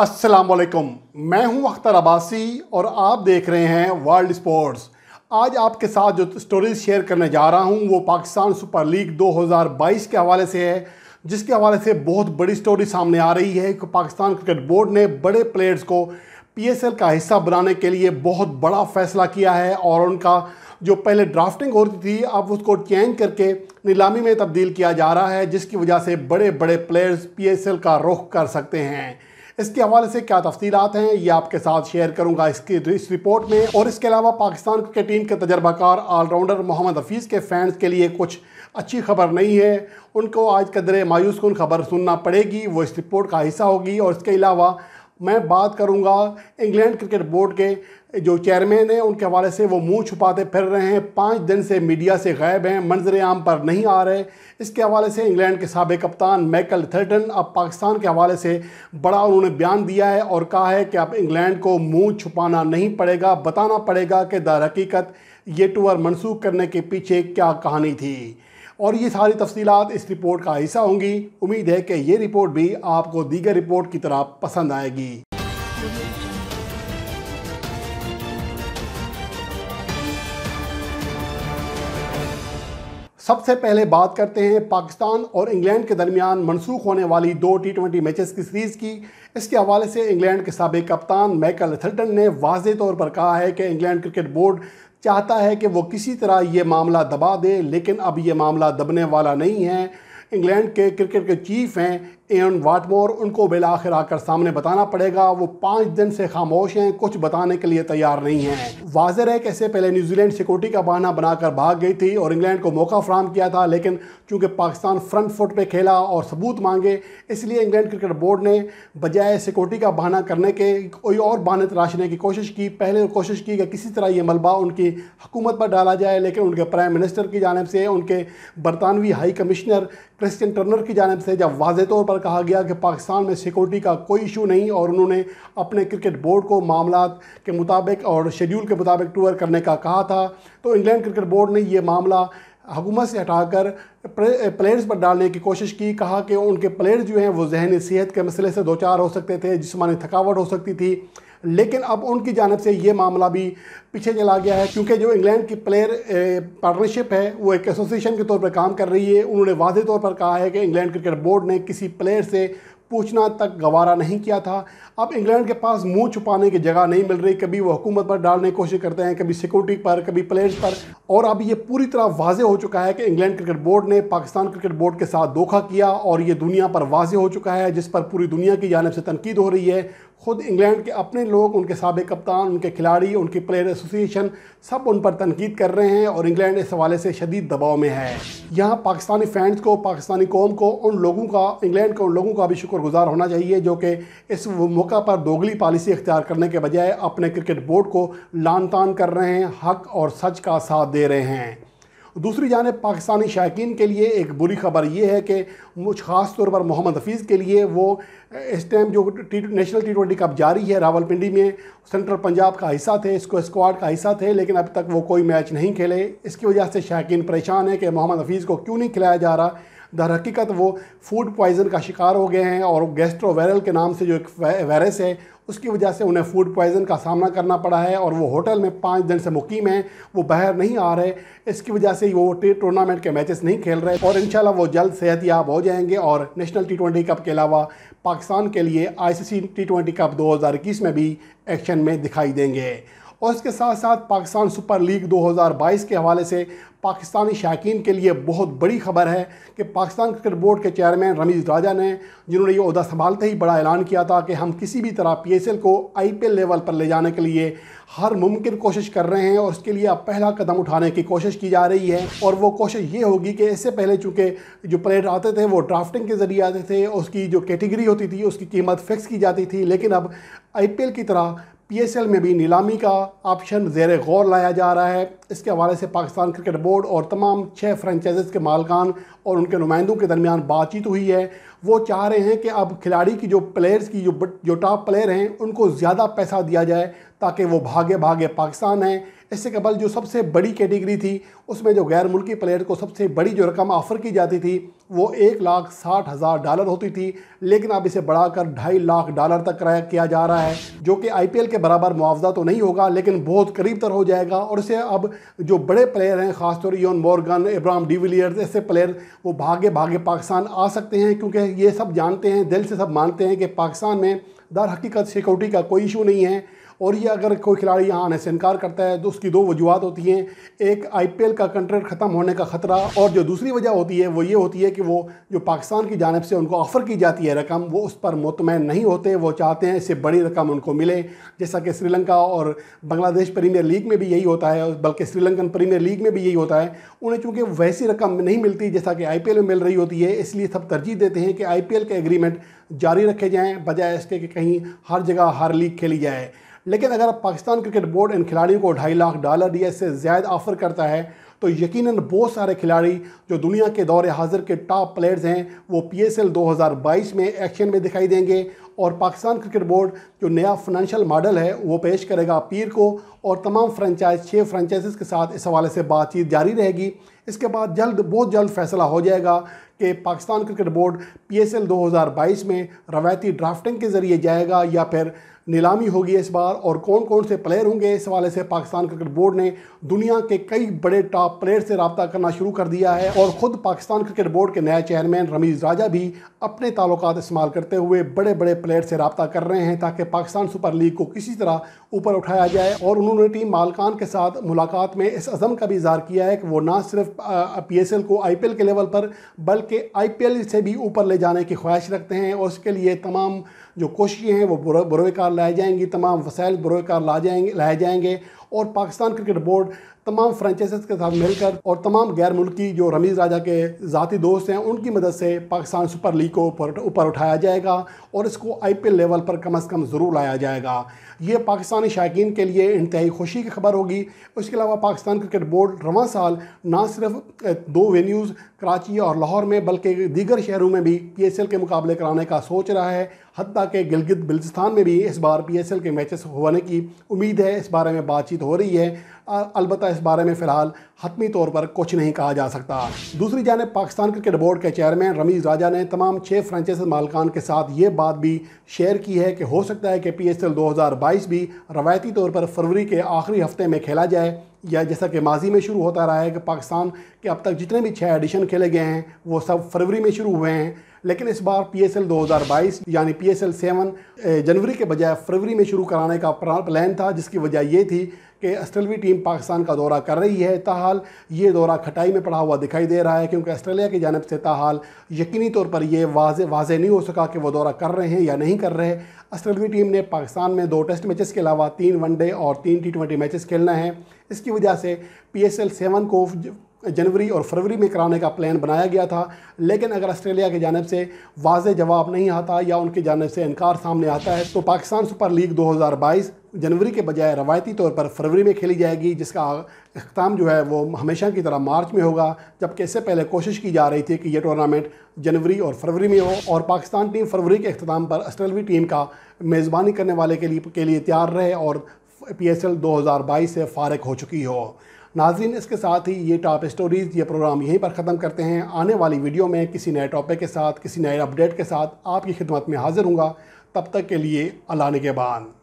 असलकम मैं हूं अख्तर अब्बासी और आप देख रहे हैं वर्ल्ड स्पोर्ट्स आज आपके साथ जो स्टोरीज शेयर करने जा रहा हूं वो पाकिस्तान सुपर लीग 2022 के हवाले से है जिसके हवाले से बहुत बड़ी स्टोरी सामने आ रही है कि पाकिस्तान क्रिकेट बोर्ड ने बड़े प्लेयर्स को पीएसएल का हिस्सा बनाने के लिए बहुत बड़ा फैसला किया है और उनका जो पहले ड्राफ्टिंग होती थी अब उसको चेंज करके नीलामी में तब्दील किया जा रहा है जिसकी वजह से बड़े बड़े प्लेयर्स पीएसएल का रुख कर सकते हैं इसके हवाले से क्या तफसीत हैं ये आपके साथ शेयर करूँगा इसकी इस रिपोर्ट में और इसके अलावा पाकिस्तान क्रिकेट टीम के तजर्बाकार ऑलराउंडर मोहम्मद हफीज़ के फैंस के लिए कुछ अच्छी खबर नहीं है उनको आज कदर मायूस कन खबर सुनना पड़ेगी वो इस रिपोर्ट का हिस्सा होगी और इसके अलावा मैं बात करूंगा इंग्लैंड क्रिकेट बोर्ड के जो चेयरमैन हैं उनके हवाले से वो मुंह छुपाते फिर रहे हैं पाँच दिन से मीडिया से गायब हैं मंजर आम पर नहीं आ रहे इसके हवाले से इंग्लैंड के सबक कप्तान माइकल थर्टन अब पाकिस्तान के हवाले से बड़ा उन्होंने बयान दिया है और कहा है कि अब इंग्लैंड को मुँह छुपाना नहीं पड़ेगा बताना पड़ेगा कि दर हकीकत ये टूर मनसूख करने के पीछे क्या कहानी थी और ये सारी तफसीत इस रिपोर्ट का हिस्सा होंगी उम्मीद है कि ये रिपोर्ट भी आपको दीगर रिपोर्ट की तरह पसंद आएगी सबसे पहले बात करते हैं पाकिस्तान और इंग्लैंड के दरमियान मनसूख होने वाली दो टी ट्वेंटी मैचेस की सीरीज़ की इसके हवाले से इंग्लैंड के सबक कप्तान माइकल एथल्टन ने वाजे तौर पर कहा है कि इंग्लैंड क्रिकेट बोर्ड चाहता है कि वो किसी तरह ये मामला दबा दे लेकिन अब ये मामला दबने वाला नहीं है इंग्लैंड के क्रिकेट के चीफ हैं एन वाटमोर उनको बिल आखिर आकर सामने बताना पड़ेगा वो पांच दिन से खामोश हैं कुछ बताने के लिए तैयार नहीं है वाजर है कैसे पहले न्यूजीलैंड सिक्योरिटी का बहाना बनाकर भाग गई थी और इंग्लैंड को मौका फ्राहम किया था लेकिन चूंकि पाकिस्तान फ्रंट फुट पर खेला और सबूत मांगे इसलिए इंग्लैंड क्रिकेट बोर्ड ने बजाय सिक्योरिटी का बहाना करने के कोई और बहाने तराशने की कोशिश की पहले कोशिश की कि किसी तरह ये मलबा उनकी हुकूमत पर डाला जाए लेकिन उनके प्राइम मिनिस्टर की जानब से उनके बरतानवी हाई कमिश्नर क्रिस्टियन टर्नर की जानब से जब वाज तौर पर कहा गया कि पाकिस्तान में सिक्योरिटी का कोई इशू नहीं और उन्होंने अपने क्रिकेट बोर्ड को मामला के मुताबिक और शेड्यूल के मुताबिक टूर करने का कहा था तो इंग्लैंड क्रिकेट बोर्ड ने यह मामला हुकूमत से हटाकर प्लेयर्स पर डालने की कोशिश की कहा कि उनके प्लेयर्स जो हैं वो जहनी सेहत के मसले से दो चार हो सकते थे जिसमानी थकावट हो सकती थी लेकिन अब उनकी जानब से ये मामला भी पीछे चला गया है क्योंकि जो इंग्लैंड की प्लेयर पार्टनरशिप है वो एक एसोसिएशन के तौर पर काम कर रही है उन्होंने वाजह तौर पर कहा है कि इंग्लैंड क्रिकेट बोर्ड ने किसी प्लेयर से पूछना तक गवारा नहीं किया था अब इंग्लैंड के पास मुंह छुपाने की जगह नहीं मिल रही कभी वो हुकूमत पर डालने की कोशिश करते हैं कभी सिक्योरिटी पर कभी प्लेयर्स पर और अब ये पूरी तरह वाजे हो चुका है कि इंग्लैंड क्रिकेट बोर्ड ने पाकिस्तान क्रिकेट बोर्ड के साथ धोखा किया और ये दुनिया पर वाजे हो चुका है जिस पर पूरी दुनिया की जानब से तनकीद हो रही है खुद इंग्लैंड के अपने लोग उनके सबक कप्तान उनके खिलाड़ी उनकी प्लेयर एसोसिएशन सब उन पर तनकीद कर रहे हैं और इंग्लैंड इस हवाले से शदीद दबाव में है यहाँ पाकिस्तानी फैंस को पाकिस्तानी कौम को उन लोगों का इंग्लैंड के उन लोगों का भी शुक्रगुजार होना चाहिए जो कि इस मौका पर दोगली पॉलिसी अख्तियार करने के बजाय अपने क्रिकेट बोर्ड को लान तान कर रहे हैं हक और सच का साथ दे रहे हैं दूसरी जानब पाकिस्तानी शायकीन के लिए एक बुरी खबर यह है कि ख़ास तौर पर मोहम्मद हफीज़ के लिए वो इस टाइम जो T national T twenty cup जारी है रावलपिंडी में सेंट्रल पंजाब का हिस्सा थे इसको स्क्वाड का हिस्सा थे लेकिन अब तक वो कोई मैच नहीं खेले इसकी वजह से शायकीन परेशान है कि मोहम्मद हफीज़ को क्यों नहीं खिलाया जा रहा दर हकीकत वो फूड पॉइजन का शिकार हो गए हैं और गैस्ट्रोवायरल के नाम से जो एक वायरस है उसकी वजह से उन्हें फूड पॉइजन का सामना करना पड़ा है और वो होटल में पाँच दिन से मुकीम हैं वो बाहर नहीं आ रहे इसकी वजह से वो टी टूर्नामेंट के मैचेस नहीं खेल रहे और इन वो जल्द सेहतियाब हो जाएंगे और नेशनल टी ट्वेंटी कप के अलावा पाकिस्तान के लिए I C C T twenty cup दो हज़ार इक्कीस में भी एक्शन में दिखाई देंगे और इसके साथ साथ पाकिस्तान सुपर लीग 2022 के हवाले से पाकिस्तानी शायकीन के लिए बहुत बड़ी खबर है कि पाकिस्तान क्रिकेट बोर्ड के चेयरमैन रमीज़ राजा ने जिन्होंने ये अहदा संभालते ही बड़ा ऐलान किया था कि हम किसी भी तरह पी एस एल को आई पी एल लेवल पर ले जाने के लिए हर मुमकिन कोशिश कर रहे हैं और उसके लिए अब पहला कदम उठाने की कोशिश की जा रही है और वो कोशिश ये होगी कि इससे पहले चूँकि जो प्लेयर आते थे वो ड्राफ्टिंग के ज़रिए आते थे उसकी जो कैटेगरी होती थी उसकी कीमत फ़िक्स की जाती थी लेकिन अब आई पी एल की तरह पीएसएल में भी नीलामी का ऑप्शन जेर गौर लाया जा रहा है इसके हवाले से पाकिस्तान क्रिकेट बोर्ड और तमाम छः फ्रेंचाइज़ के मालकान और उनके नुमाइंदों के दरमियान बातचीत हुई है वो चाह रहे हैं कि अब खिलाड़ी की जो प्लेयर्स की जो जो टॉप प्लेयर हैं उनको ज़्यादा पैसा दिया जाए ताकि वो भागे भागे पाकिस्तान हैं इससे कबल जो सबसे बड़ी कैटेगरी थी उसमें जो गैर मुल्की प्लेयर को सबसे बड़ी जो रकम ऑफ़र की जाती थी वो एक लाख साठ हज़ार डॉलर होती थी लेकिन अब इसे बढ़ाकर ढाई लाख डॉलर तक क्रय किया जा रहा है जो कि आईपीएल के बराबर मुआवजा तो नहीं होगा लेकिन बहुत करीब तर हो जाएगा और इसे अब जो बड़े प्लेयर हैं खासतौर यून मॉर्गन इब्राम डिविलियर्स ऐसे प्लेयर वो भागे भागे पाकिस्तान आ सकते हैं क्योंकि ये सब जानते हैं दिल से सब मानते हैं कि पाकिस्तान में दर हकीकत सिक्योरिटी का कोई इशू नहीं है और ये अगर कोई खिलाड़ी यहाँ आने से इनकार करता है तो उसकी दो वजूहत होती हैं एक आईपीएल का कंट्रैक्ट ख़त्म होने का ख़तरा और जो दूसरी वजह होती है वो ये होती है कि वो जो पाकिस्तान की जानब से उनको ऑफ़र की जाती है रकम वो उस पर मुतमिन नहीं होते वो चाहते हैं इससे बड़ी रकम उनको मिले जैसा कि श्रीलंका और बांग्लादेश प्रीमियर लीग में भी यही होता है बल्कि श्रीलंकन प्रीमियर लीग में भी यही होता है उन्हें चूँकि वैसी रकम नहीं मिलती जैसा कि आई में मिल रही होती है इसलिए सब तरजीह देते हैं कि आई के एग्रीमेंट जारी रखे जाएँ बजाय इसके कि कहीं हर जगह हर लीग खेली जाए लेकिन अगर आप पाकिस्तान क्रिकेट बोर्ड इन खिलाड़ियों को ढाई लाख डॉलर या इससे ज़्यादा ऑफ़र करता है तो यकीन बहुत सारे खिलाड़ी जो दुनिया के दौर हाजिर के टॉप प्लेयर्स हैं वो पी एस एल दो हज़ार बाईस में एक्शन में दिखाई देंगे और पाकिस्तान क्रिकेट बोर्ड जो नया फाइनेंशियल मॉडल है वो पेश करेगा पीर को और तमाम फ्रेंचाइज छः फ्रेंचाइज के साथ इस हवाले से बातचीत जारी रहेगी इसके बाद जल्द बहुत जल्द फैसला हो जाएगा कि Pakistan cricket board P S L दो हज़ार बाईस में रवायती ड्राफ्टिंग के ज़रिए जाएगा या फिर नीलामी होगी इस बार और कौन कौन से प्लेयर होंगे इस हवाले से पाकिस्तान क्रिकेट बोर्ड ने दुनिया के कई बड़े टॉप प्लेयर से रबता करना शुरू कर दिया है और ख़ुद पाकिस्तान क्रिकेट बोर्ड के नए चेयरमैन रमीज़ राजा भी अपने ताल्लुक इस्तेमाल करते हुए बड़े बड़े प्लेयर से रबता कर रहे हैं ताकि पाकिस्तान सुपर लीग को किसी तरह ऊपर उठाया जाए और उन्होंने टीम मालकान के साथ मुलाकात में इस अज़म का भी इजहार किया है कि वो ना सिर्फ पी एस एल को आई पी एल के लेवल पर बल्कि आई पी एल से भी ऊपर ले जाने की ख्वाहिश रखते हैं और उसके लिए तमाम जो कोशिशें हैं वो कार लाए जाएंगी तमाम वसाइल कार ला जाएंगे लाए जाएंगे और पाकिस्तान क्रिकेट बोर्ड तमाम फ्रेंचाइज के साथ मिलकर और तमाम गैर मुल्की जो रमीज़ राजा के ज़ाती दोस्त हैं उनकी मदद से पाकिस्तान सुपर लीग को ऊपर उठाया जाएगा और इसको आई पी एल लेवल पर कम अज़ कम ज़रूर लाया जाएगा ये पाकिस्तानी शायकीन के लिए इंतहाई खुशी की खबर होगी उसके अलावा पाकिस्तान क्रिकेट बोर्ड रवा साल ना सिर्फ दो वेन्यूज़ कराची और लाहौर में बल्कि दीगर शहरों में भी पी एस एल के मुकाबले कराने का सोच रहा है हती कि गिलगित बल्चिस्तान में भी इस बार पी एस एल के मैचेस होने की उम्मीद है इस बारे में बातचीत बातचीत हो रही है अलबत् इस बारे में फ़िलहाल हतमी तौर पर कुछ नहीं कहा जा सकता दूसरी जानब पाकिस्तान क्रिकेट बोर्ड के चेयरमैन रमीज़ राजा ने तमाम छः फ्रेंचाइज मालकान के साथ ये बात भी शेयर की है कि हो सकता है कि पी एस एल दो हज़ार बाईस भी रवायती तौर पर फरवरी के आखिरी हफ्ते में खेला जाए या जैसा कि माजी में शुरू होता रहा है कि पाकिस्तान के अब तक जितने भी छः एडिशन खेले गए हैं वो सब फरवरी में शुरू हुए हैं लेकिन इस बार पी एस एल दो हज़ार बाईस यानी पी एस एल सेवन जनवरी के बजाय फरवरी में शुरू कराने का प्लान था जिसकी वजह यह थी कि आस्ट्रेलवी टीम पाकिस्तान का दौरा कर रही है ताहाल ये दौरा खटाई में पड़ा हुआ दिखाई दे रहा है क्योंकि आस्ट्रेलिया की जानब से ताहाल यकीनी तौर पर यह वाज वाज नहीं हो सका कि वह दौरा कर रहे हैं या नहीं कर रहे आस्ट्रेलवी टीम ने पाकिस्तान में दो टेस्ट मैचेस के अलावा तीन वनडे और तीन टी ट्वेंटी मैचेस खेलना है इसकी वजह से पी एस एल सेवन को जनवरी और फरवरी में कराने का प्लान बनाया गया था लेकिन अगर ऑस्ट्रेलिया की जानब से वाज जवाब नहीं आता या उनकी जानब से इनकार सामने आता है तो पाकिस्तान सुपर लीग 2022 जनवरी के बजाय रवायती तौर पर फरवरी में खेली जाएगी जिसका अख्ताम जो है वो हमेशा की तरह मार्च में होगा जबकि इससे पहले कोशिश की जा रही थी कि यह टूर्नामेंट जनवरी और फरवरी में हो और पाकिस्तान टीम फरवरी के अख्ताम पर ऑस्ट्रेलवी टीम का मेज़बानी करने वाले के लिए के लिए तैयार रहे और पी एस एल दो हज़ार बाईस से फारग हो चुकी हो नाजिन इसके साथ ही ये टॉप स्टोरीज़ ये प्रोग्राम यहीं पर ख़त्म करते हैं आने वाली वीडियो में किसी नए टॉपिक के साथ किसी नए अपडेट के साथ आपकी खिदमत में हाजिर हूँ तब तक के लिए अल्लाह के बान